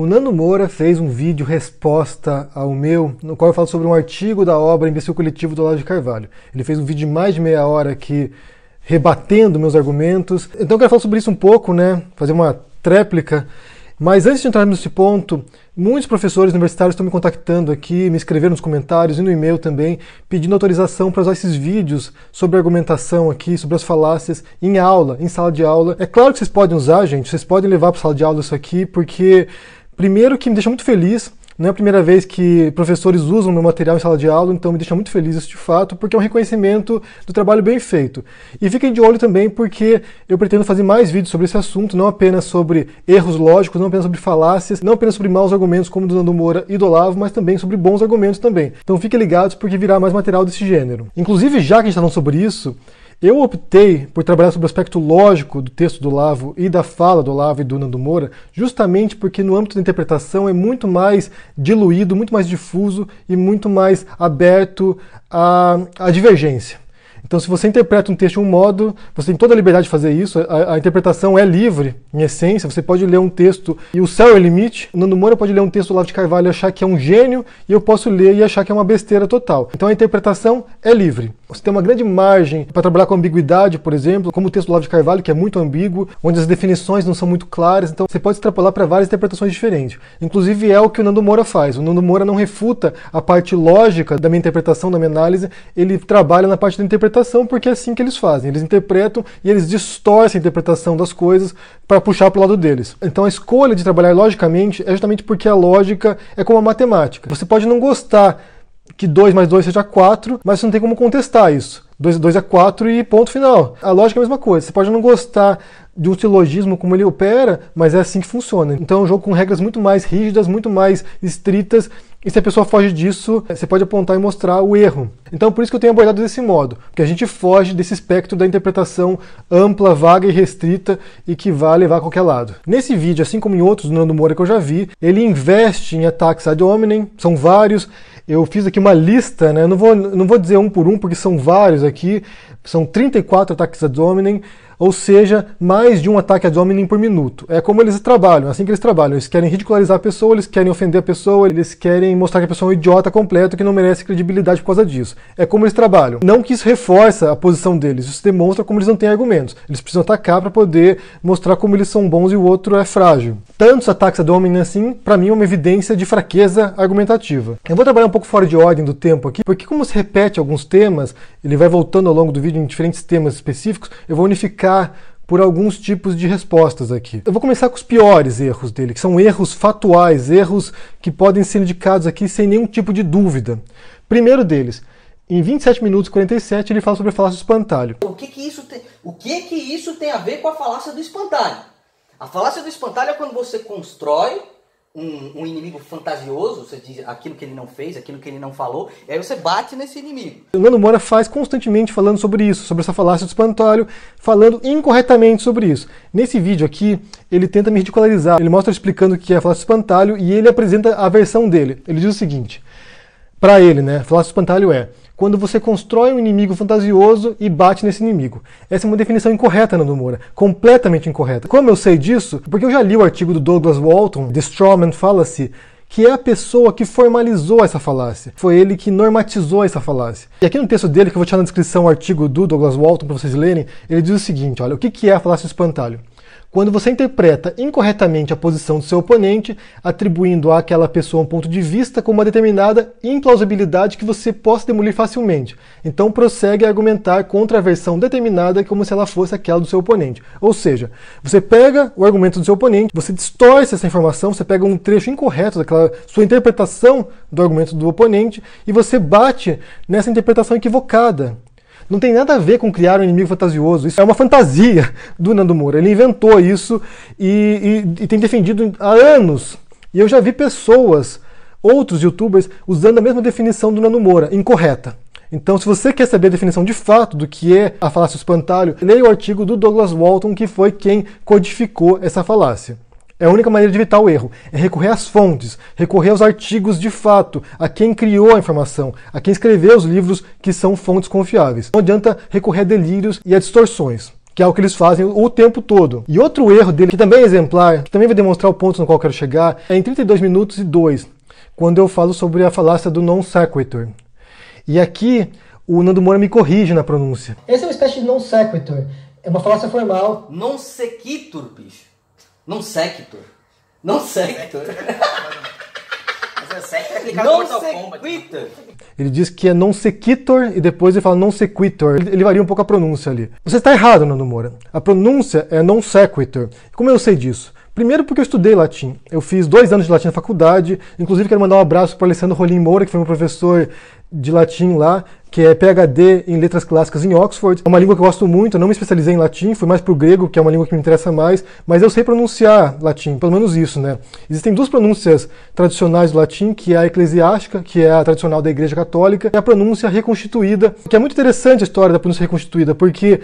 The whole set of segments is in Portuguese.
O Nando Moura fez um vídeo resposta ao meu, no qual eu falo sobre um artigo da obra Imbecil Coletivo do Lado de Carvalho. Ele fez um vídeo de mais de meia hora aqui rebatendo meus argumentos. Então eu quero falar sobre isso um pouco, né? Fazer uma tréplica. Mas antes de entrarmos nesse ponto, muitos professores universitários estão me contactando aqui, me escreveram nos comentários e no e-mail também, pedindo autorização para usar esses vídeos sobre argumentação aqui, sobre as falácias, em aula, em sala de aula. É claro que vocês podem usar, gente, vocês podem levar para sala de aula isso aqui, porque Primeiro que me deixa muito feliz, não é a primeira vez que professores usam meu material em sala de aula, então me deixa muito feliz isso de fato, porque é um reconhecimento do trabalho bem feito. E fiquem de olho também, porque eu pretendo fazer mais vídeos sobre esse assunto, não apenas sobre erros lógicos, não apenas sobre falácias, não apenas sobre maus argumentos como o do Nando Moura e do Olavo, mas também sobre bons argumentos também. Então fiquem ligados, porque virá mais material desse gênero. Inclusive, já que a gente está falando sobre isso, eu optei por trabalhar sobre o aspecto lógico do texto do Lavo e da fala do Lavo e do Nando Moura, justamente porque no âmbito da interpretação é muito mais diluído, muito mais difuso e muito mais aberto à, à divergência. Então, se você interpreta um texto de um modo, você tem toda a liberdade de fazer isso. A, a, interpretação é livre, em essência. Você pode ler um texto e o céu é o limite. O Nando Moura pode ler um texto do Lavo de Carvalho e achar que é um gênio, e eu posso ler e achar que é uma besteira total. Então, a interpretação é livre. Você tem uma grande margem para trabalhar com ambiguidade, por exemplo, como o texto do Olavo de Carvalho, que é muito ambíguo, onde as definições não são muito claras, então você pode extrapolar para várias interpretações diferentes. Inclusive é o que o Nando Moura faz. O Nando Moura não refuta a parte lógica da minha interpretação, da minha análise, ele trabalha na parte da interpretação, porque é assim que eles fazem. Eles interpretam e eles distorcem a interpretação das coisas para puxar para o lado deles. Então a escolha de trabalhar logicamente é justamente porque a lógica é como a matemática. Você pode não gostar que 2 mais 2 seja 4, mas você não tem como contestar isso. 2 2 é 4 e ponto final. A lógica é a mesma coisa. Você pode não gostar de um silogismo como ele opera, mas é assim que funciona. Então é um jogo com regras muito mais rígidas, muito mais estritas, e se a pessoa foge disso, você pode apontar e mostrar o erro. Então por isso que eu tenho abordado desse modo, porque a gente foge desse espectro da interpretação ampla, vaga e restrita e que vai levar a qualquer lado. Nesse vídeo, assim como em outros do Nando Moura que eu já vi, ele investe em ataques ad hominem, são vários, eu fiz aqui uma lista, né? não vou, não vou dizer um por um, porque são vários aqui, são 34 ataques ad hominem, ou seja, mais de um ataque ad hominem por minuto. É como eles trabalham, é assim que eles trabalham. Eles querem ridicularizar a pessoa, eles querem ofender a pessoa, eles querem mostrar que a pessoa é um idiota completo que não merece credibilidade por causa disso. É como eles trabalham. Não que isso reforça a posição deles, isso demonstra como eles não têm argumentos. Eles precisam atacar para poder mostrar como eles são bons e o outro é frágil. Tantos ataques ad hominem assim, para mim, é uma evidência de fraqueza argumentativa. Eu vou trabalhar um pouco fora de ordem do tempo aqui, porque como se repete alguns temas, ele vai voltando ao longo do vídeo em diferentes temas específicos, eu vou unificar por alguns tipos de respostas aqui. Eu vou começar com os piores erros dele, que são erros fatuais, erros que podem ser indicados aqui sem nenhum tipo de dúvida. Primeiro deles, em 27 minutos e 47 ele fala sobre a falácia do espantalho. O que que isso tem, o que que isso tem a ver com a falácia do espantalho? A falácia do espantalho é quando você constrói um, um, inimigo fantasioso, você diz aquilo que ele não fez, aquilo que ele não falou, e aí você bate nesse inimigo. O Nando Moura faz constantemente falando sobre isso, sobre essa falácia do espantalho, falando incorretamente sobre isso. Nesse vídeo aqui, ele tenta me ridicularizar, ele mostra explicando o que é a falácia do espantalho e ele apresenta a versão dele. Ele diz o seguinte para ele, né? Falácio espantalho é quando você constrói um inimigo fantasioso e bate nesse inimigo. Essa é uma definição incorreta, Nando Moura, completamente incorreta. Como eu sei disso? Porque eu já li o artigo do Douglas Walton, The Strawman Fallacy, que é a pessoa que formalizou essa falácia. Foi ele que normatizou essa falácia. E aqui no texto dele, que eu vou deixar na descrição o artigo do Douglas Walton para vocês lerem, ele diz o seguinte, olha, o que é a falácia do espantalho? quando você interpreta incorretamente a posição do seu oponente, atribuindo àquela pessoa um ponto de vista com uma determinada implausibilidade que você possa demolir facilmente. Então prossegue a argumentar contra a versão determinada como se ela fosse aquela do seu oponente. Ou seja, você pega o argumento do seu oponente, você distorce essa informação, você pega um trecho incorreto daquela sua interpretação do argumento do oponente e você bate nessa interpretação equivocada não tem nada a ver com criar um inimigo fantasioso. Isso é uma fantasia do Nando Moura. Ele inventou isso e, e, e tem defendido há anos. E eu já vi pessoas, outros youtubers, usando a mesma definição do Nando Moura, incorreta. Então, se você quer saber a definição de fato do que é a falácia espantalho, leia o artigo do Douglas Walton, que foi quem codificou essa falácia. É a única maneira de evitar o erro. É recorrer às fontes, recorrer aos artigos de fato, a quem criou a informação, a quem escreveu os livros que são fontes confiáveis. Não adianta recorrer a delírios e a distorções. Que é o que eles fazem o tempo todo. E outro erro dele, que também é exemplar, que também vai demonstrar o ponto no qual eu quero chegar, é em 32 minutos e 2, quando eu falo sobre a falácia do non sequitur. E aqui o Nando Moura me corrige na pronúncia. Esse é uma espécie de non sequitur. É uma falácia formal. Non sequitur, bicho. Não sequitur. Não sequitur. É é não sequitor. Né? Ele diz que é não sequitor e depois ele fala não sequitor. Ele varia um pouco a pronúncia ali. Você está errado, Nando Moura. A pronúncia é non sequitur. Como eu sei disso? Primeiro porque eu estudei latim. Eu fiz dois anos de latim na faculdade. Inclusive quero mandar um abraço para Alessandro Rolim Moura, que foi meu professor de latim lá que é PhD em Letras Clássicas em Oxford. É uma língua que eu gosto muito, eu não me especializei em latim, fui mais pro grego, que é uma língua que me interessa mais, mas eu sei pronunciar latim, pelo menos isso, né? Existem duas pronúncias tradicionais do latim, que é a eclesiástica, que é a tradicional da Igreja Católica, e a pronúncia reconstituída, que é muito interessante a história da pronúncia reconstituída, porque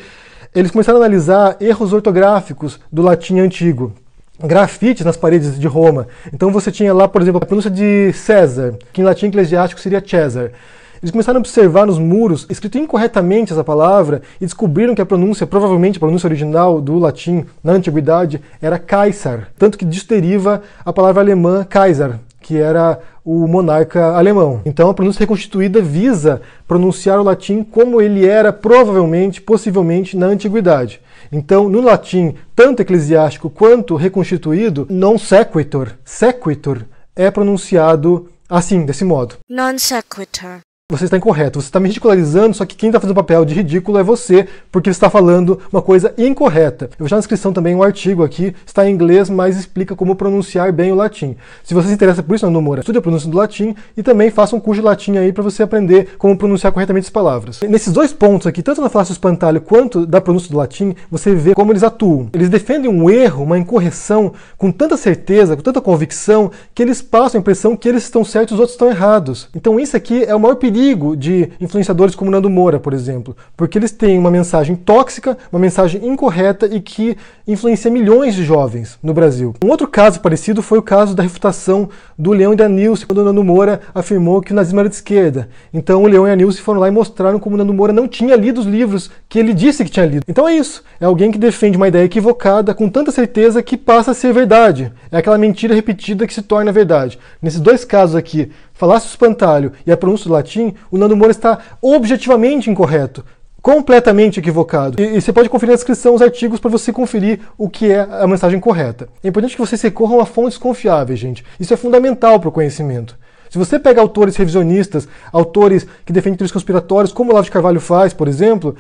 eles começaram a analisar erros ortográficos do latim antigo grafites nas paredes de Roma. Então você tinha lá, por exemplo, a pronúncia de César, que em latim eclesiástico seria César. Eles começaram a observar nos muros, escrito incorretamente essa palavra, e descobriram que a pronúncia, provavelmente a pronúncia original do latim na antiguidade, era Caesar. Tanto que disso deriva a palavra alemã Kaiser, que era o monarca alemão. Então a pronúncia reconstituída visa pronunciar o latim como ele era provavelmente, possivelmente na antiguidade. Então, no latim, tanto eclesiástico quanto reconstituído, non sequitur, sequitur é pronunciado assim, desse modo. Non sequitur você está incorreto. Você está me ridicularizando, só que quem está fazendo um papel de ridículo é você, porque você está falando uma coisa incorreta. Eu já na descrição também um artigo aqui, está em inglês, mas explica como pronunciar bem o latim. Se você se interessa por isso, não Moura, estude a pronúncia do latim e também faça um curso de latim aí para você aprender como pronunciar corretamente as palavras. nesses dois pontos aqui, tanto na falácia espantalho quanto da pronúncia do latim, você vê como eles atuam. Eles defendem um erro, uma incorreção, com tanta certeza, com tanta convicção, que eles passam a impressão que eles estão certos e os outros estão errados. Então isso aqui é o maior pedido perigo de influenciadores como Nando Moura, por exemplo, porque eles têm uma mensagem tóxica, uma mensagem incorreta e que influencia milhões de jovens no Brasil. Um outro caso parecido foi o caso da refutação do Leão e da Nilce, quando o Nando Moura afirmou que o nazismo era de esquerda. Então o Leão e a Nilce foram lá e mostraram como o Nando Moura não tinha lido os livros que ele disse que tinha lido. Então é isso, é alguém que defende uma ideia equivocada com tanta certeza que passa a ser verdade. É aquela mentira repetida que se torna verdade. Nesses dois casos aqui, falasse o espantalho e a pronúncia do latim, o Nando Moura está objetivamente incorreto, completamente equivocado. E, e, você pode conferir na descrição os artigos para você conferir o que é a mensagem correta. É importante que vocês recorram a fontes confiáveis, gente. Isso é fundamental para o conhecimento. Se você pega autores revisionistas, autores que defendem teorias conspiratórias, como o Olavo de Carvalho faz, por exemplo,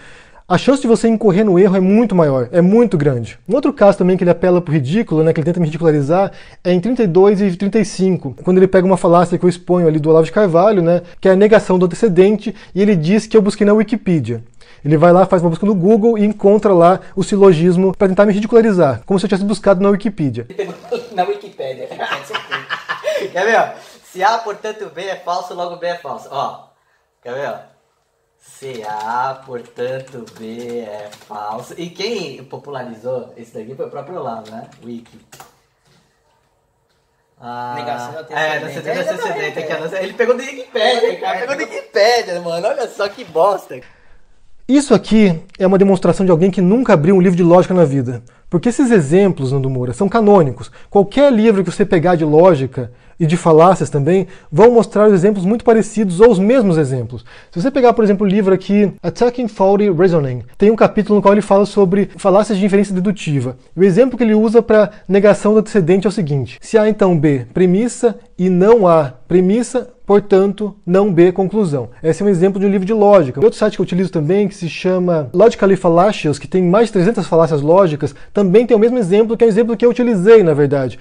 a chance de você incorrer no erro é muito maior, é muito grande. Um outro caso também que ele apela pro ridículo, né, que ele tenta me ridicularizar, é em 32 e 35, quando ele pega uma falácia que eu exponho ali do Olavo de Carvalho, né, que é a negação do antecedente, e ele diz que eu busquei na Wikipedia. Ele vai lá, faz uma busca no Google e encontra lá o silogismo para tentar me ridicularizar, como se eu tivesse buscado na Wikipedia. na Wikipedia. Quer ver? Ó? Se A, portanto, B é falso, logo B é falso. Ó, quer ver? Ó? Se A, portanto B é falso. E quem popularizou esse daqui foi o próprio Olavo, né? Wiki. Ah, Negação da É, na CT da que Ele pegou do Wikipedia, cara. Pegou do Wikipedia, mano. Olha só que bosta. Isso aqui é uma demonstração de alguém que nunca abriu um livro de lógica na vida. Porque esses exemplos, Nando Moura, são canônicos. Qualquer livro que você pegar de lógica, e de falácias também, vão mostrar exemplos muito parecidos ou os mesmos exemplos. Se você pegar, por exemplo, o livro aqui, Attacking Faulty Reasoning, tem um capítulo no qual ele fala sobre falácias de inferência dedutiva. O exemplo que ele usa para negação do antecedente é o seguinte: se há então B, premissa, e não há premissa, portanto, não B, conclusão. Esse é um exemplo de um livro de lógica. Outro site que eu utilizo também, que se chama Logically Fallacious, que tem mais de 300 falácias lógicas, também tem o mesmo exemplo, que é o exemplo que eu utilizei, na verdade.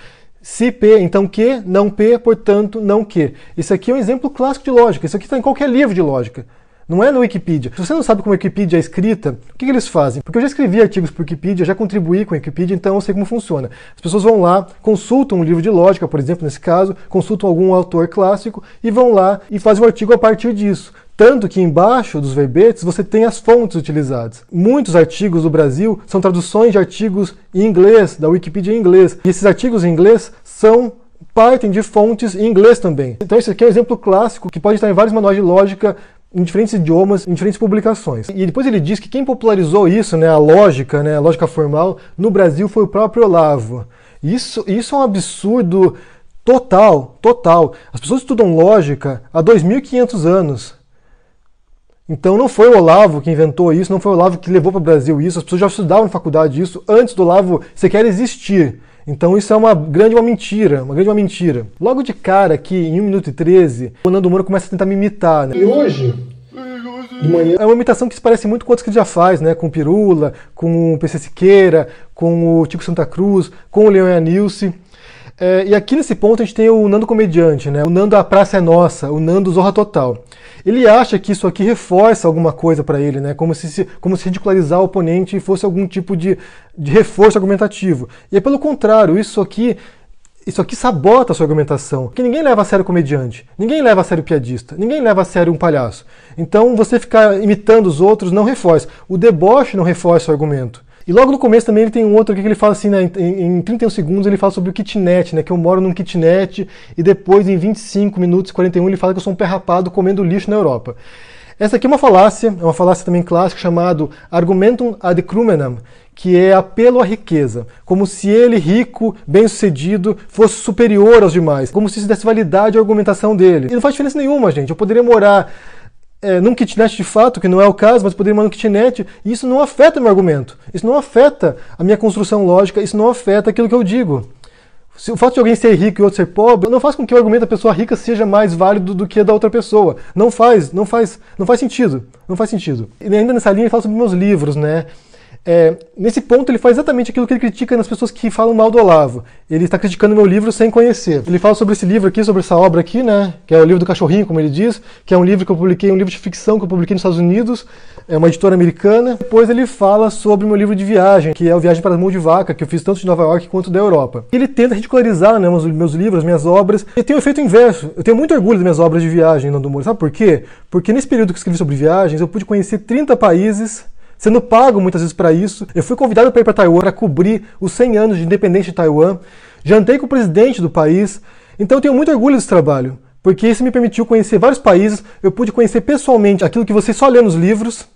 Se P, então Q, não P, portanto, não Q. Isso aqui é um exemplo clássico de lógica. Isso aqui está em qualquer livro de lógica. Não é no Wikipedia. Se você não sabe como a Wikipedia é escrita, o que, que eles fazem? Porque eu já escrevi artigos para Wikipedia, já contribuí com a Wikipedia, então eu sei como funciona. As pessoas vão lá, consultam um livro de lógica, por exemplo, nesse caso, consultam algum autor clássico e vão lá e fazem um artigo a partir disso. Tanto que embaixo dos verbetes você tem as fontes utilizadas. Muitos artigos do Brasil são traduções de artigos em inglês, da Wikipedia em inglês. E esses artigos em inglês são partem de fontes em inglês também. Então esse aqui é um exemplo clássico que pode estar em vários manuais de lógica em diferentes idiomas, em diferentes publicações. E depois ele diz que quem popularizou isso, né, a lógica, né, a lógica formal, no Brasil foi o próprio Olavo. Isso, isso é um absurdo total, total. As pessoas estudam lógica há 2.500 anos. Então não foi o Olavo que inventou isso, não foi o Olavo que levou para o Brasil isso, as pessoas já estudavam na faculdade isso antes do Olavo sequer existir. Então isso é uma grande uma mentira, uma grande uma mentira. Logo de cara aqui, em 1 minuto e 13, o Nando Moura começa a tentar me imitar, né? E hoje, é uma imitação que se parece muito com outros que ele já faz, né? Com o Pirula, com o PC Siqueira, com o Tico Santa Cruz, com o Leon Anilce. É, e aqui nesse ponto a gente tem o Nando Comediante, né? O Nando A Praça é Nossa, o Nando Zorra Total. Ele acha que isso aqui reforça alguma coisa para ele, né? Como se, como se ridicularizar o oponente fosse algum tipo de, de reforço argumentativo. E é pelo contrário, isso aqui isso aqui sabota a sua argumentação. Porque ninguém leva a sério o comediante, ninguém leva a sério o piadista, ninguém leva a sério um palhaço. Então você ficar imitando os outros não reforça. O deboche não reforça o argumento. E logo no começo também ele tem um outro aqui que ele fala assim, né, em, em 31 segundos ele fala sobre o kitnet, né, que eu moro num kitnet, e depois em 25 minutos e 41 ele fala que eu sou um perrapado comendo lixo na Europa. Essa aqui é uma falácia, é uma falácia também clássica chamado argumentum ad crumenam, que é apelo à riqueza, como se ele rico, bem-sucedido, fosse superior aos demais, como se isso desse validade à argumentação dele. E não faz diferença nenhuma, gente. Eu poderia morar é, num kitnet de fato, que não é o caso, mas poderia ir num kitnet, e isso não afeta meu argumento, isso não afeta a minha construção lógica, isso não afeta aquilo que eu digo. Se o fato de alguém ser rico e outro ser pobre, não faz com que o argumento da pessoa rica seja mais válido do que da outra pessoa. Não faz, não faz, não faz sentido. Não faz sentido. E ainda nessa linha eu falo sobre meus livros, né? É, nesse ponto, ele faz exatamente aquilo que ele critica nas pessoas que falam mal do Olavo. Ele está criticando meu livro sem conhecer. Ele fala sobre esse livro aqui, sobre essa obra aqui, né? Que é o livro do cachorrinho, como ele diz, que é um livro que eu publiquei, um livro de ficção que eu publiquei nos Estados Unidos, é uma editora americana. Depois ele fala sobre meu livro de viagem, que é o Viagem para as Mãos de Vaca, que eu fiz tanto de Nova York quanto da Europa. Ele tenta ridicularizar né, meus, livros, minhas obras. E tem o um efeito inverso. Eu tenho muito orgulho das minhas obras de viagem, Nando Moura. Sabe por quê? Porque nesse período que eu escrevi sobre viagens, eu pude conhecer 30 países sendo pago muitas vezes para isso. Eu fui convidado para ir para Taiwan para cobrir os 100 anos de independência de Taiwan, jantei com o presidente do país, então eu tenho muito orgulho desse trabalho, porque isso me permitiu conhecer vários países, eu pude conhecer pessoalmente aquilo que você só lê nos livros,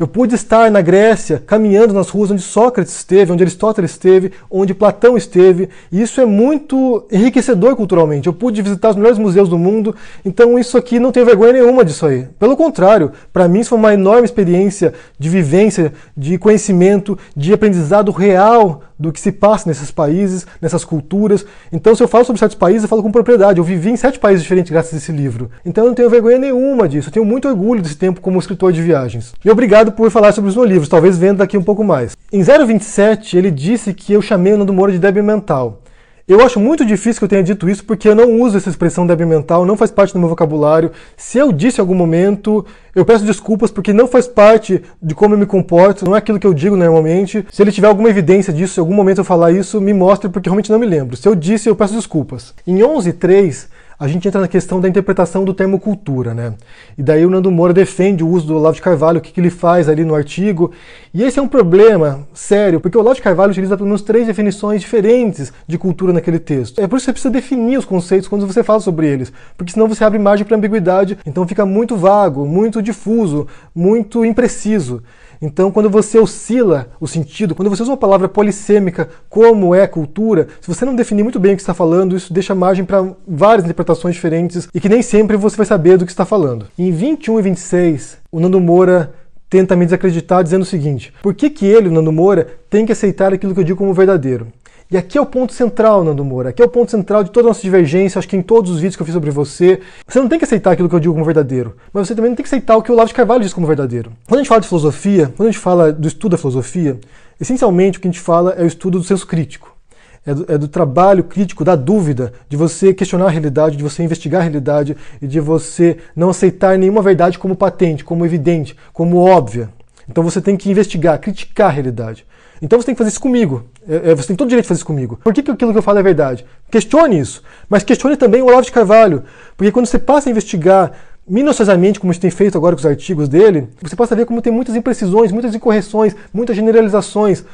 eu pude estar na Grécia, caminhando nas ruas onde Sócrates esteve, onde Aristóteles esteve, onde Platão esteve, e isso é muito enriquecedor culturalmente. Eu pude visitar os melhores museus do mundo, então isso aqui não tem vergonha nenhuma disso aí. Pelo contrário, para mim isso foi uma enorme experiência de vivência, de conhecimento, de aprendizado real do que se passa nesses países, nessas culturas. Então, se eu falo sobre certos países, eu falo com propriedade. Eu vivi em sete países diferentes graças a esse livro. Então, eu não tenho vergonha nenhuma disso. Eu tenho muito orgulho desse tempo como escritor de viagens. E obrigado por falar sobre os meus livros. Talvez vendo daqui um pouco mais. Em 027, ele disse que eu chamei o Nando Moura de débil mental. Eu acho muito difícil que eu tenha dito isso porque eu não uso essa expressão débil mental, não faz parte do meu vocabulário. Se eu disse em algum momento, eu peço desculpas porque não faz parte de como eu me comporto, não é aquilo que eu digo normalmente. Se ele tiver alguma evidência disso, se em algum momento eu falar isso, me mostre porque realmente não me lembro. Se eu disse, eu peço desculpas. Em 11.3, a gente entra na questão da interpretação do termo cultura, né? E daí o Nando Moura defende o uso do Olavo de Carvalho, o que, que ele faz ali no artigo. E esse é um problema sério, porque o Olavo de Carvalho utiliza pelo menos três definições diferentes de cultura naquele texto. É por isso que você precisa definir os conceitos quando você fala sobre eles, porque senão você abre margem para ambiguidade, então fica muito vago, muito difuso, muito impreciso. Então, quando você oscila o sentido, quando você usa uma palavra polissêmica, como é cultura, se você não definir muito bem o que está falando, isso deixa margem para várias interpretações diferentes e que nem sempre você vai saber do que está falando. Em 21 e 26, o Nando Moura tenta me desacreditar dizendo o seguinte: por que, que ele, o Nando Moura, tem que aceitar aquilo que eu digo como verdadeiro? E aqui é o ponto central, Nando Moura. Aqui é o ponto central de toda a nossa divergência. Acho que em todos os vídeos que eu fiz sobre você, você não tem que aceitar aquilo que eu digo como verdadeiro, mas você também não tem que aceitar o que o Olavo de Carvalho diz como verdadeiro. Quando a gente fala de filosofia, quando a gente fala do estudo da filosofia, essencialmente o que a gente fala é o estudo do senso crítico. É do, é do, trabalho crítico, da dúvida, de você questionar a realidade, de você investigar a realidade e de você não aceitar nenhuma verdade como patente, como evidente, como óbvia. Então você tem que investigar, criticar a realidade. Então você tem que fazer isso comigo. É, é, você tem todo o direito de fazer isso comigo. Por que, que aquilo que eu falo é verdade? Questione isso. Mas questione também o Olavo de Carvalho. Porque quando você passa a investigar minuciosamente, como a gente tem feito agora com os artigos dele, você passa a ver como tem muitas imprecisões, muitas incorreções, muitas generalizações.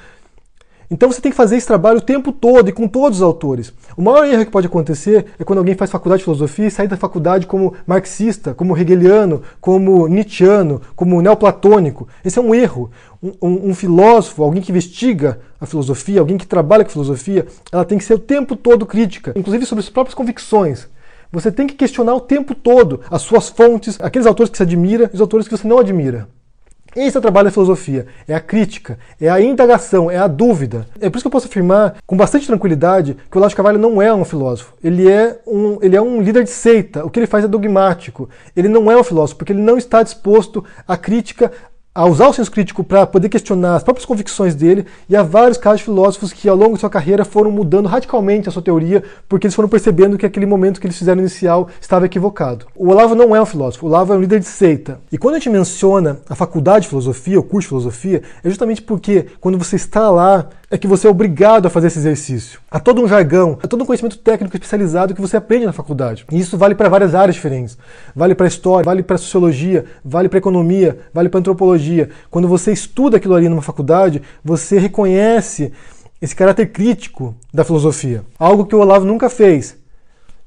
Então você tem que fazer esse trabalho o tempo todo e com todos os autores. O maior erro que pode acontecer é quando alguém faz faculdade de filosofia e sai da faculdade como marxista, como hegeliano, como nietzscheano, como neoplatônico. Esse é um erro. Um, um, um filósofo, alguém que investiga a filosofia, alguém que trabalha com filosofia, ela tem que ser o tempo todo crítica, inclusive sobre as próprias convicções. Você tem que questionar o tempo todo as suas fontes, aqueles autores que você admira e os autores que você não admira. Esse é o trabalho da filosofia, é a crítica, é a indagação, é a dúvida. É por isso que eu posso afirmar com bastante tranquilidade que o Olavo de Carvalho não é um filósofo. Ele é um, ele é um líder de seita. O que ele faz é dogmático. Ele não é um filósofo porque ele não está disposto à crítica, a usar o senso crítico para poder questionar as próprias convicções dele, e há vários casos de filósofos que ao longo de sua carreira foram mudando radicalmente a sua teoria, porque eles foram percebendo que aquele momento que eles fizeram inicial estava equivocado. O Olavo não é um filósofo, o Olavo é um líder de seita. E quando a gente menciona a faculdade de filosofia, o curso de filosofia, é justamente porque quando você está lá é que você é obrigado a fazer esse exercício. Há todo um jargão, há todo um conhecimento técnico especializado que você aprende na faculdade. E isso vale para várias áreas diferentes. Vale para história, vale para sociologia, vale para economia, vale para antropologia. Quando você estuda aquilo ali numa faculdade, você reconhece esse caráter crítico da filosofia. Algo que o Olavo nunca fez.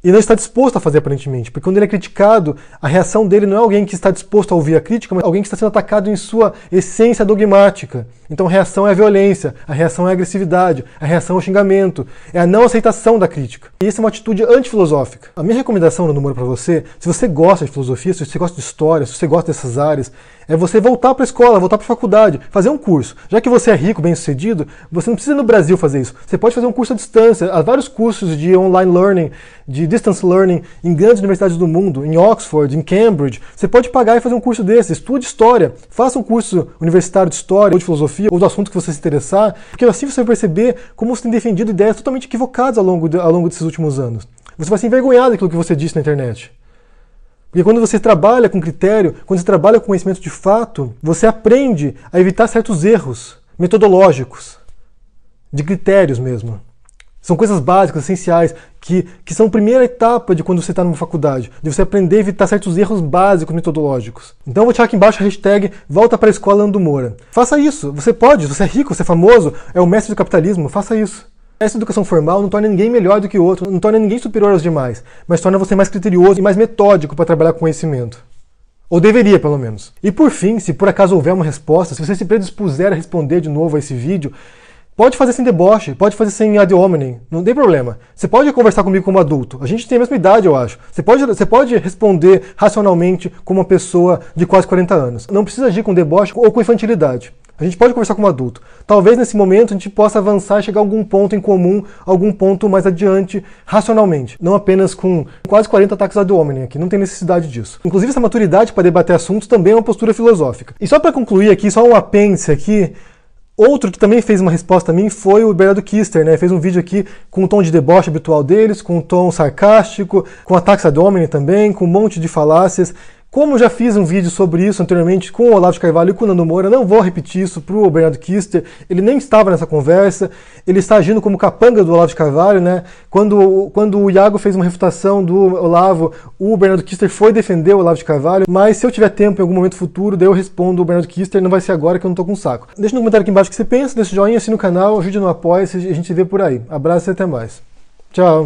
Ele não está disposto a fazer aparentemente, porque quando ele é criticado, a reação dele não é alguém que está disposto a ouvir a crítica, mas alguém que está sendo atacado em sua essência dogmática. Então a reação é a violência, a reação é a agressividade, a reação é o xingamento, é a não aceitação da crítica. E essa é uma atitude antifilosófica. A minha recomendação no número para você, se você gosta de filosofia, se você gosta de história, se você gosta dessas áreas, é você voltar para a escola, voltar para a faculdade, fazer um curso. Já que você é rico, bem-sucedido, você não precisa no Brasil fazer isso. Você pode fazer um curso à distância, há vários cursos de online learning de distance learning em grandes universidades do mundo, em Oxford, em Cambridge. Você pode pagar e fazer um curso desse. Estude história, faça um curso universitário de história ou de filosofia ou do assunto que você se interessar, porque assim você vai perceber como você tem defendido ideias totalmente equivocadas ao longo, de, ao longo desses últimos anos. Você vai se envergonhar daquilo que você disse na internet. Porque quando você trabalha com critério, quando você trabalha com conhecimento de fato, você aprende a evitar certos erros metodológicos, de critérios mesmo. São coisas básicas, essenciais, que, que são a primeira etapa de quando você está numa faculdade, de você aprender a evitar certos erros básicos metodológicos. Então eu vou tirar aqui embaixo a hashtag Volta para a Escola Ando Moura. Faça isso, você pode, você é rico, você é famoso, é o mestre do capitalismo, faça isso. Essa educação formal não torna ninguém melhor do que o outro, não torna ninguém superior aos demais, mas torna você mais criterioso e mais metódico para trabalhar com conhecimento. Ou deveria, pelo menos. E por fim, se por acaso houver uma resposta, se você se predispuser a responder de novo a esse vídeo, Pode fazer sem deboche, pode fazer sem ad hominem, não tem problema. Você pode conversar comigo como adulto. A gente tem a mesma idade, eu acho. Você pode, você pode responder racionalmente como uma pessoa de quase 40 anos. Não precisa agir com deboche ou com infantilidade. A gente pode conversar como adulto. Talvez nesse momento a gente possa avançar e chegar a algum ponto em comum, algum ponto mais adiante, racionalmente. Não apenas com quase 40 ataques ad hominem aqui, não tem necessidade disso. Inclusive, essa maturidade para debater assuntos também é uma postura filosófica. E só para concluir aqui, só um apêndice aqui. Outro que também fez uma resposta a mim foi o Bernardo Kister, né? Fez um vídeo aqui com um tom de deboche habitual deles, com um tom sarcástico, com ataques a Domini também, com um monte de falácias. Como já fiz um vídeo sobre isso anteriormente com o Olavo de Carvalho e com o Nando Moura, não vou repetir isso para o Bernardo Kister, ele nem estava nessa conversa, ele está agindo como capanga do Olavo de Carvalho, né? Quando, quando o Iago fez uma refutação do Olavo, o Bernardo Kister foi defender o Olavo de Carvalho, mas se eu tiver tempo em algum momento futuro, daí eu respondo o Bernardo Kister, não vai ser agora que eu não estou com saco. Deixa no comentário aqui embaixo o que você pensa, deixa o joinha, assina o canal, ajude no apoio, a gente se vê por aí. Abraço e até mais. Tchau.